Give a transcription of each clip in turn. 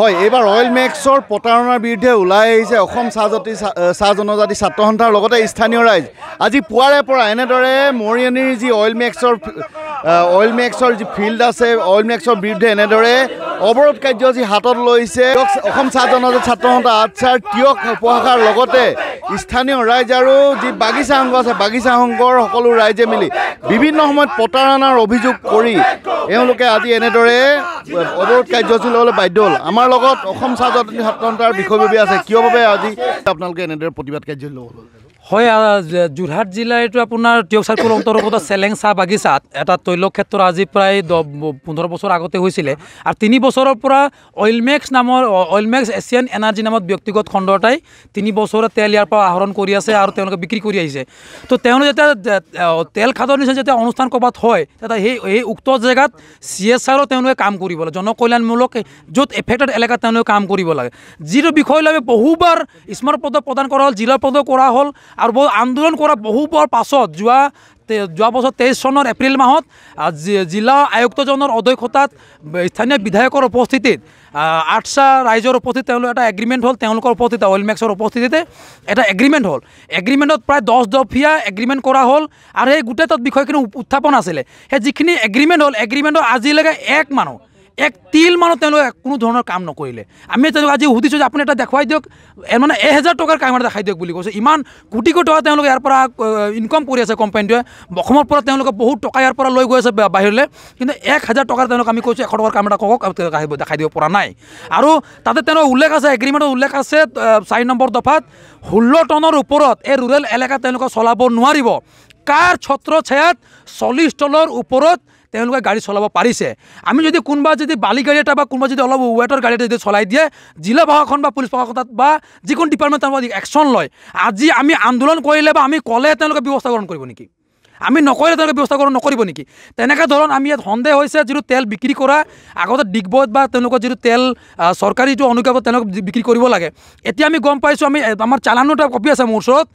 হয় এইবাৰ অইল মেক্সৰ প্ৰতাৰণাৰ বিৰুদ্ধে ওলাই আহিছে অসম চাহ জাতি চাহ জনজাতি ছাত্ৰ সন্থাৰ লগতে স্থানীয় ৰাইজ আজি পুৱাৰে পৰা এনেদৰে মৰিয়নিৰ যি অইল মেক্সৰ অইল মেক্সৰ যি ফিল্ড আছে অইল মেক্সৰ বিৰুদ্ধে এনেদৰে অৱৰোধ কাৰ্যসূচী হাতত লৈছে অসম চাহ জনজাতি ছাত্ৰসন্থা আচ্ছাৰ তিয়ক উপশাখাৰ লগতে স্থানীয় ৰাইজ আৰু যি বাগিচা সংঘ আছে বাগিচা সংঘৰ সকলো ৰাইজে মিলি বিভিন্ন সময়ত প্ৰতাৰণাৰ অভিযোগ কৰি এওঁলোকে আজি এনেদৰে অৱৰোধ কাৰ্যসূচী ল'বলৈ বাধ্য হ'ল আমাৰ লগত অসম চাহ জনজাতি ছাত্ৰসন্থাৰ বিষয়ববী আছে কিয়বাবে আজি আপোনালোকে এনেদৰে প্ৰতিবাদ কাৰ্যসূচী ল'ব হয় যোৰহাট জিলাৰটো আপোনাৰ টিয়ক চাৰ্কল অন্তৰ্গত চেলেং চাহ বাগিচাত এটা তৈলক্ষেত্ৰ আজি প্ৰায় দহ পোন্ধৰ বছৰ আগতে হৈছিলে আৰু তিনি বছৰৰ পৰা অইল মেক্স নামৰ অইল মেক্স এছিয়ান এনাৰ্জি নামত ব্যক্তিগত খণ্ড এটাই তিনি বছৰে তেল ইয়াৰ পৰা আহৰণ কৰি আছে আৰু তেওঁলোকে বিক্ৰী কৰি আহিছে তো তেওঁলোকে যেতিয়া তেল খাদৰ নিচিনা যেতিয়া অনুষ্ঠান ক'ৰবাত হয় তেতিয়া সেই সেই উক্ত জেগাত চি এছ আৰো তেওঁলোকে কাম কৰিব লাগে জনকল্যাণমূলক য'ত এফেক্টেড এলেকাত তেওঁলোকে কাম কৰিব লাগে যিটো বিষয় লৈ বহুবাৰ স্মাৰ পদক প্ৰদান কৰা হ'ল জিলা পদক কৰা হ'ল আৰু বহু আন্দোলন কৰাৰ বহু বৰ পাছত যোৱা যোৱা বছৰ তেইছ চনৰ এপ্ৰিল মাহত জিলা আয়ুক্তজনৰ অধ্যক্ষতাত স্থানীয় বিধায়কৰ উপস্থিতিত আৰ্টছা ৰাইজৰ উপস্থিতিত তেওঁলোকৰ এটা এগ্ৰিমেণ্ট হ'ল তেওঁলোকৰ উপস্থিতিত মেক্সৰ উপস্থিতিতে এটা এগ্ৰিমেণ্ট হ'ল এগ্ৰিমেণ্টত প্ৰায় দহ দফীয়া এগ্ৰিমেণ্ট কৰা হ'ল আৰু সেই গোটেই তাত বিষয়খিনি উত্থাপন আছিলে সেই যিখিনি এগ্ৰিমেণ্ট হ'ল এগ্ৰিমেণ্টৰ আজিলৈকে এক মানুহ এক তিল মানত তেওঁলোকে কোনো ধৰণৰ কাম নকৰিলে আমি তেওঁলোকক আজি সুধিছোঁ যে আপুনি এটা দেখুৱাই দিয়ক মানে এহেজাৰ টকাৰ কাম এটা দেখাই দিয়ক বুলি কৈছে ইমান কোটি কোটি টকা তেওঁলোকে ইয়াৰ পৰা ইনকম কৰি আছে কোম্পানীটোৱে অসমৰ পৰা তেওঁলোকে বহুত টকা ইয়াৰ পৰা লৈ গৈ আছে বাহিৰলৈ কিন্তু এক হাজাৰ টকাৰ তেওঁলোকে আমি কৈছোঁ এশ টকাৰ কাম এটা কওক আহিব দেখাই দিব পৰা নাই আৰু তাতে তেওঁলোকৰ উল্লেখ আছে এগ্ৰিমেণ্টৰ উল্লেখ আছে চাৰি নম্বৰ দফাত ষোল্ল টনৰ ওপৰত এই ৰুৰেল এলেকা তেওঁলোকে চলাব নোৱাৰিব কাৰ ছত্ৰ ছায়াত চল্লিছ টনৰ ওপৰত তেওঁলোকে গাড়ী চলাব পাৰিছে আমি যদি কোনোবা যদি বালি গাড়ী এটা বা কোনোবা যদি অলপ ৱেটৰ গাড়ী এটা যদি চলাই দিয়ে জিলা প্ৰশাসন বা পুলিচ প্ৰশাসন বা যিকোনো ডিপাৰ্টমেণ্ট তাৰ এক্সন লয় আজি আমি আন্দোলন কৰিলে বা আমি ক'লে তেওঁলোকে ব্যৱস্থা গ্ৰহণ কৰিব নেকি আমি নকৰিলে তেওঁলোকে ব্যৱস্থা কৰোঁ নকৰিব নেকি তেনেকুৱা ধৰণৰ আমি ইয়াত সন্দেহ হৈছে যিটো তেল বিক্ৰী কৰা আগতে ডিগবৈত বা তেওঁলোকৰ যিটো তেল চৰকাৰী যিটো অনুজ্ঞাপত তেওঁলোকে বিক্ৰী কৰিব লাগে এতিয়া আমি গম পাইছোঁ আমি আমাৰ চালানো এটা কপি আছে মোৰ ওচৰত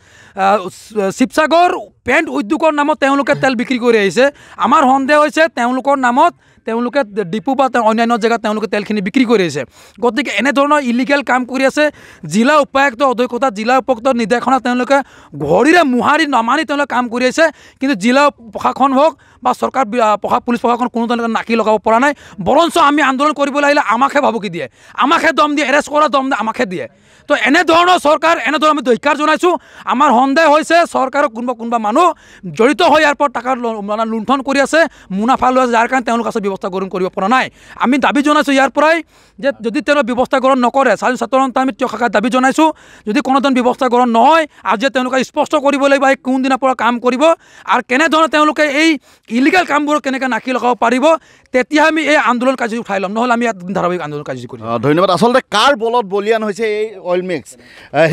শিৱসাগৰ পেণ্ট উদ্যোগৰ নামত তেওঁলোকে তেল বিক্ৰী কৰি আহিছে আমাৰ সন্দেহ হৈছে তেওঁলোকৰ নামত তেওঁলোকে ডিপু বা অন্যান্য জেগাত তেওঁলোকে তেলখিনি বিক্ৰী কৰি আছে গতিকে এনেধৰণৰ ইলিগেল কাম কৰি আছে জিলা উপায়ুক্ত অধ্যক্ষতা জিলা উপায়ুক্তৰ নিৰ্দেশনাত তেওঁলোকে ঘড়ীৰে মোহাৰি নমানি তেওঁলোকে কাম কৰি আছে কিন্তু জিলা প্ৰশাসন হওক বা চৰকাৰ প্ৰশাসন পুলিচ প্ৰশাসন কোনো ধৰণে নাকি লগাব পৰা নাই বৰঞ্চ আমি আন্দোলন কৰিবলৈ আহিলে আমাকহে ভাবুকি দিয়ে আমাকহে দম দিয়ে এৰেষ্ট কৰা দম আমাকে দিয়ে তো এনেধৰণৰ চৰকাৰ এনেধৰণে আমি ধিকাৰ জনাইছোঁ আমাৰ সন্দেহ হৈছে চৰকাৰৰ কোনোবা কোনোবা মানুহ জড়িত হৈ ইয়াৰ পৰা টকা মানে লুণ্ঠন কৰি আছে মুনাফা লৈ আছে যাৰ কাৰণে তেওঁলোকে আছে ব্যৱস্থা গ্ৰহণ কৰিব পৰা নাই আমি দাবী জনাইছোঁ ইয়াৰ পৰাই যে যদি তেওঁলোকে ব্যৱস্থা গ্ৰহণ নকৰে চাৰি আমি তেওঁ শাখাত দাবী জনাইছোঁ যদি কোনো ধৰণৰ ব্যৱস্থা গ্ৰহণ নহয় আজি তেওঁলোকে স্পষ্ট কৰিব লাগিব এই কোনদিনাৰ পৰা কাম কৰিব আৰু কেনেধৰণে তেওঁলোকে এই ইলিগেল কামবোৰ কেনেকৈ নাকি লগাব পাৰিব তেতিয়া আমি এই আন্দোলন কাৰ্য উঠাই ল'ম নহ'লে আমি ইয়াত ধাৰাবাহিক আন্দোলন কাৰ্য কৰিম ধন্যবাদ আচলতে কাৰ বলত বলিয়ান হৈছে এই অইল মেক্স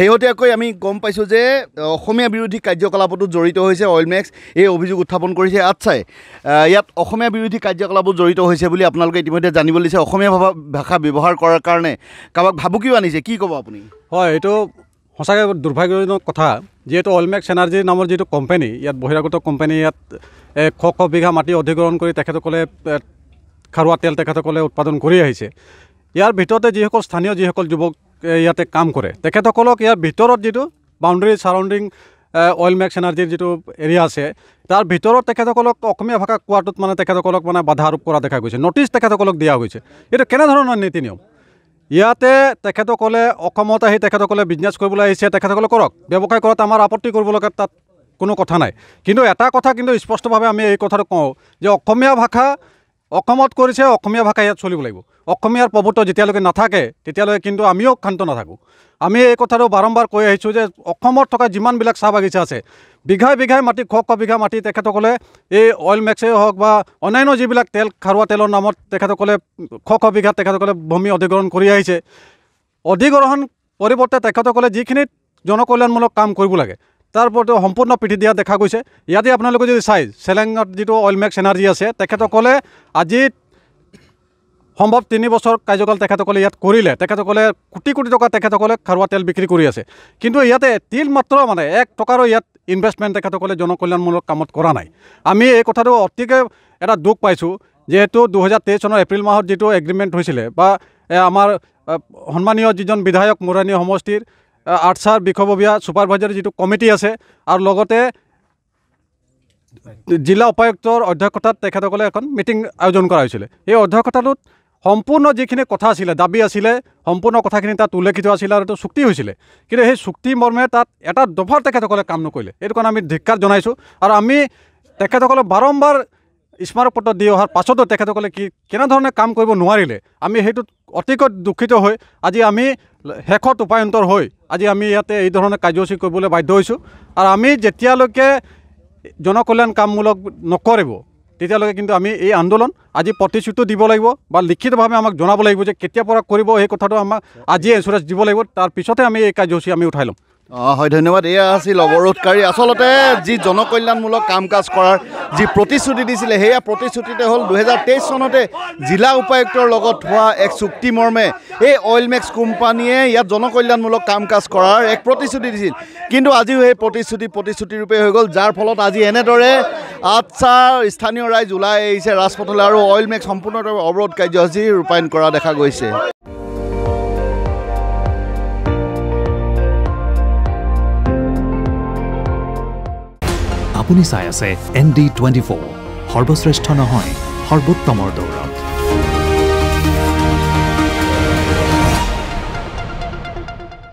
শেহতীয়াকৈ আমি গম পাইছোঁ যে অসমীয়া বিৰোধী কাৰ্যকলাপতো জড়িত হৈছে অইল মেক্স এই অভিযোগ উত্থাপন কৰিছে আচ্ছাই ইয়াত অসমীয়া বিৰোধী কাৰ্যকলাপো জড়িত হৈছে বুলি আপোনালোকে ইতিমধ্যে জানিবলৈ দিছে অসমীয়া ভাষা ব্যৱহাৰ কৰাৰ কাৰণে কাৰোবাক ভাবুকিও আনিছে কি ক'ব আপুনি হয় এইটো সঁচাকৈ দুৰ্ভাগ্যজনক কথা যিহেতু অলমেক চেনাৰ্জী নামৰ যিটো কোম্পানী ইয়াত বহিৰাগত কোম্পানী ইয়াত শ শ বিঘা মাটি অধিগ্ৰহণ কৰি তেখেতসকলে খাৰুৱা তেল তেখেতসকলে উৎপাদন কৰি আহিছে ইয়াৰ ভিতৰতে যিসকল স্থানীয় যিসকল যুৱক ইয়াতে কাম কৰে তেখেতসকলক ইয়াৰ ভিতৰত যিটো বাউণ্ডেৰী চাৰাউণ্ডিং অইল মেক্স এনাৰ্জিৰ যিটো এৰিয়া আছে তাৰ ভিতৰত তেখেতসকলক অসমীয়া ভাষা কোৱাটোত মানে তেখেতসকলক মানে বাধা আৰোপ কৰা দেখা গৈছে নটিছ তেখেতসকলক দিয়া হৈছে এইটো কেনেধৰণৰ নীতি নিয়ম ইয়াতে তেখেতসকলে অসমত আহি তেখেতসকলে বিজনেছ কৰিবলৈ আহিছে তেখেতসকলে কৰক ব্যৱসায় কৰাত আমাৰ আপত্তি কৰিবলগীয়া তাত কোনো কথা নাই কিন্তু এটা কথা কিন্তু স্পষ্টভাৱে আমি এই কথাটো কওঁ যে অসমীয়া ভাষা অসমত কৰিছে অসমীয়া ভাষা ইয়াত চলিব লাগিব অসমীয়াৰ প্ৰভুত্ব যেতিয়ালৈকে নাথাকে তেতিয়ালৈকে কিন্তু আমিও ক্ষান্ত নাথাকোঁ আমি এই কথাটো বাৰম্বাৰ কৈ আহিছোঁ যে অসমত থকা যিমানবিলাক চাহ বাগিচা আছে বিঘাই বিঘাই মাটি খ খ বিঘা মাটি তেখেতসকলে এই অইল মেক্সেই হওক বা অন্যান্য যিবিলাক তেল খাৰুৱা তেলৰ নামত তেখেতসকলে খ খ বিঘাত তেখেতসকলে ভূমি অধিগ্ৰহণ কৰি আহিছে অধিগ্ৰহণ পৰিৱৰ্তে তেখেতসকলে যিখিনিত জনকল্যাণমূলক কাম কৰিব লাগে তাৰ ওপৰত সম্পূৰ্ণ পিঠি দিয়া দেখা গৈছে ইয়াতে আপোনালোকে যদি চাই চেলেঙত যিটো অইল মেক্স এনাৰ্জি আছে তেখেতসকলে আজি সম্ভৱ তিনি বছৰ কাৰ্যকাল তেখেতসকলে ইয়াত কৰিলে তেখেতসকলে কোটি কোটি টকা তেখেতসকলে খাৰুৱা তেল বিক্ৰী কৰি আছে কিন্তু ইয়াতে তিল মাত্ৰ মানে এক টকাৰো ইয়াত ইনভেষ্টমেণ্ট তেখেতসকলে জনকল্যাণমূলক কামত কৰা নাই আমি এই কথাটো অতিকে এটা দুখ পাইছোঁ যিহেতু দুহেজাৰ তেইছ চনৰ এপ্ৰিল মাহত যিটো এগ্ৰিমেণ্ট হৈছিলে বা আমাৰ সন্মানীয় যিজন বিধায়ক মৰাণী সমষ্টিৰ আৰ্টছাৰ বিষয়ববীয়া ছুপাৰভাইজাৰ যিটো কমিটি আছে আৰু লগতে জিলা উপায়ুক্তৰ অধ্যক্ষতাত তেখেতসকলে এখন মিটিং আয়োজন কৰা হৈছিলে এই অধ্যক্ষতাটোত সম্পূৰ্ণ যিখিনি কথা আছিলে দাবী আছিলে সম্পূৰ্ণ কথাখিনি তাত উল্লেখিত আছিলে আৰু এইটো চুক্তি হৈছিলে কিন্তু সেই চুক্তি মৰ্মে তাত এটা দফাৰ তেখেতসকলে কাম নকৰিলে এইটো কাৰণে আমি ধিক্ষাৰ জনাইছোঁ আৰু আমি তেখেতসকলে বাৰম্বাৰ স্মাৰকপত্ৰ দি অহাৰ পাছতো তেখেতসকলে কি কেনেধৰণে কাম কৰিব নোৱাৰিলে আমি সেইটোত অতিকৈ দুখিত হৈ আজি আমি শেষত উপায়ন্তৰ হৈ আজি আমি ইয়াতে এই ধৰণে কাৰ্যসূচী কৰিবলৈ বাধ্য হৈছোঁ আৰু আমি যেতিয়ালৈকে জনকল্যাণ কামমূলক নকৰিব তেতিয়ালৈকে কিন্তু আমি এই আন্দোলন আজি প্ৰতিশ্ৰুতি দিব লাগিব বা লিখিতভাৱে আমাক জনাব লাগিব যে কেতিয়াৰ পৰা কৰিব সেই কথাটো আমাক আজিয়ে এঞ্চুৰেঞ্চ দিব লাগিব তাৰ তাৰপিছতে আমি এই কাৰ্যসূচী আমি উঠাই ল'ম অঁ হয় ধন্যবাদ এয়া আছিল অৱৰোধকাৰী আচলতে যি জনকল্যাণমূলক কাম কাজ কৰাৰ যি প্ৰতিশ্ৰুতি দিছিলে সেয়া প্ৰতিশ্ৰুতিতে হ'ল দুহেজাৰ তেইছ চনতে জিলা উপায়ুক্তৰ লগত হোৱা এক চুক্তিমৰ্মে এই অইল মেক্স কোম্পানীয়ে ইয়াত জনকল্যাণমূলক কাম কাজ কৰাৰ এক প্ৰতিশ্ৰুতি দিছিল কিন্তু আজিও সেই প্ৰতিশ্ৰুতি প্ৰতিশ্ৰুতিৰূপে হৈ গ'ল যাৰ ফলত আজি এনেদৰে আচ্ছা স্থানীয় ৰাইজ ওলাই আহিছে ৰাজপথলৈ আৰু অইল মেক সম্পূৰ্ণৰূপে অৱৰোধ কাৰ্যসূচী ৰূপায়ণ কৰা দেখা গৈছে আপুনি চাই আছে এন ডি টুৱেণ্টি ফ'ৰ সৰ্বশ্ৰেষ্ঠ নহয় সৰ্বোত্তমৰ দৌৰত